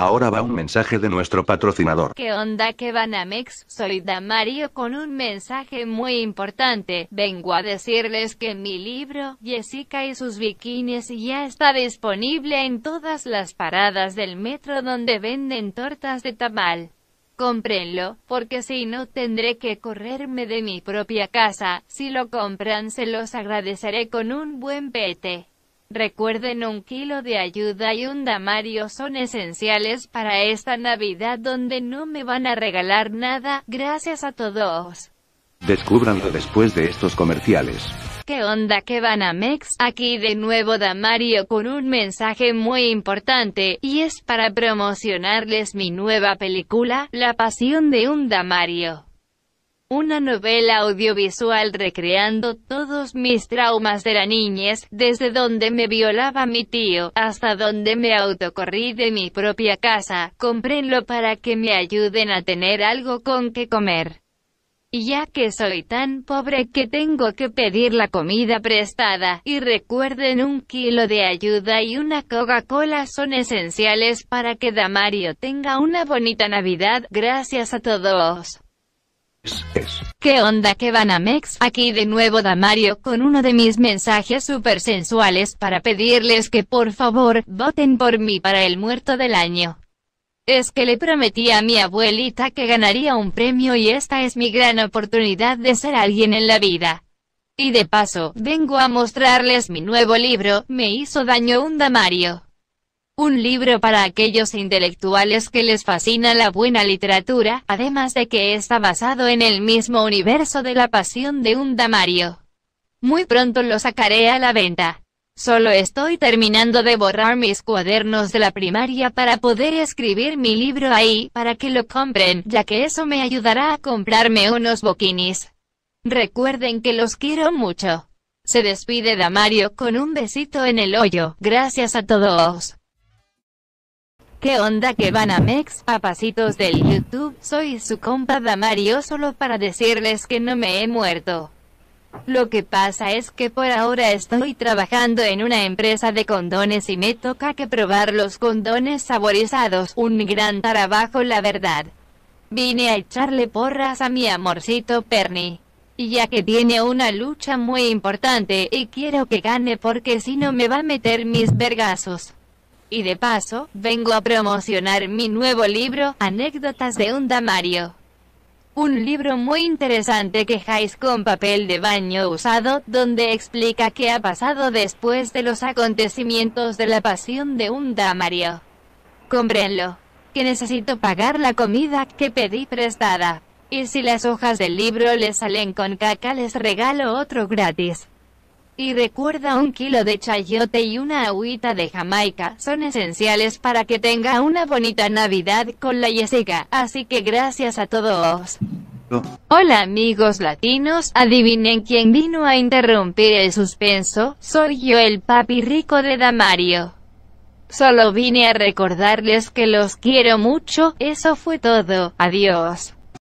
Ahora va un mensaje de nuestro patrocinador. ¿Qué onda que Banamex? Soy Damario con un mensaje muy importante. Vengo a decirles que mi libro, Jessica y sus bikinis, ya está disponible en todas las paradas del metro donde venden tortas de tamal. Cómprenlo, porque si no tendré que correrme de mi propia casa, si lo compran se los agradeceré con un buen pete. Recuerden un kilo de ayuda y un damario son esenciales para esta Navidad donde no me van a regalar nada, gracias a todos. Descúbranlo después de estos comerciales. ¿Qué onda que van a Mex? Aquí de nuevo Damario con un mensaje muy importante, y es para promocionarles mi nueva película, La Pasión de un Damario. Una novela audiovisual recreando todos mis traumas de la niñez, desde donde me violaba mi tío, hasta donde me autocorrí de mi propia casa, comprenlo para que me ayuden a tener algo con que comer. ya que soy tan pobre que tengo que pedir la comida prestada, y recuerden un kilo de ayuda y una Coca-Cola son esenciales para que Damario tenga una bonita Navidad, gracias a todos. ¿Qué onda que van a Mex? Aquí de nuevo Damario con uno de mis mensajes super sensuales para pedirles que por favor, voten por mí para el muerto del año. Es que le prometí a mi abuelita que ganaría un premio y esta es mi gran oportunidad de ser alguien en la vida. Y de paso, vengo a mostrarles mi nuevo libro, Me hizo daño un Damario. Un libro para aquellos intelectuales que les fascina la buena literatura, además de que está basado en el mismo universo de la pasión de un damario. Muy pronto lo sacaré a la venta. Solo estoy terminando de borrar mis cuadernos de la primaria para poder escribir mi libro ahí, para que lo compren, ya que eso me ayudará a comprarme unos boquinis. Recuerden que los quiero mucho. Se despide Damario con un besito en el hoyo, gracias a todos. ¿Qué onda que van a Mex? A del YouTube, soy su compa Mario solo para decirles que no me he muerto. Lo que pasa es que por ahora estoy trabajando en una empresa de condones y me toca que probar los condones saborizados, un gran trabajo la verdad. Vine a echarle porras a mi amorcito Perny ya que tiene una lucha muy importante y quiero que gane porque si no me va a meter mis vergazos. Y de paso, vengo a promocionar mi nuevo libro, Anécdotas de un Damario. Un libro muy interesante que con papel de baño usado, donde explica qué ha pasado después de los acontecimientos de la pasión de un Damario. Comprenlo. Que necesito pagar la comida que pedí prestada. Y si las hojas del libro les salen con caca les regalo otro gratis. Y recuerda un kilo de chayote y una agüita de Jamaica son esenciales para que tenga una bonita Navidad con la yesega, así que gracias a todos. Hola amigos latinos, adivinen quién vino a interrumpir el suspenso, soy yo el papi rico de Damario. Solo vine a recordarles que los quiero mucho, eso fue todo, adiós.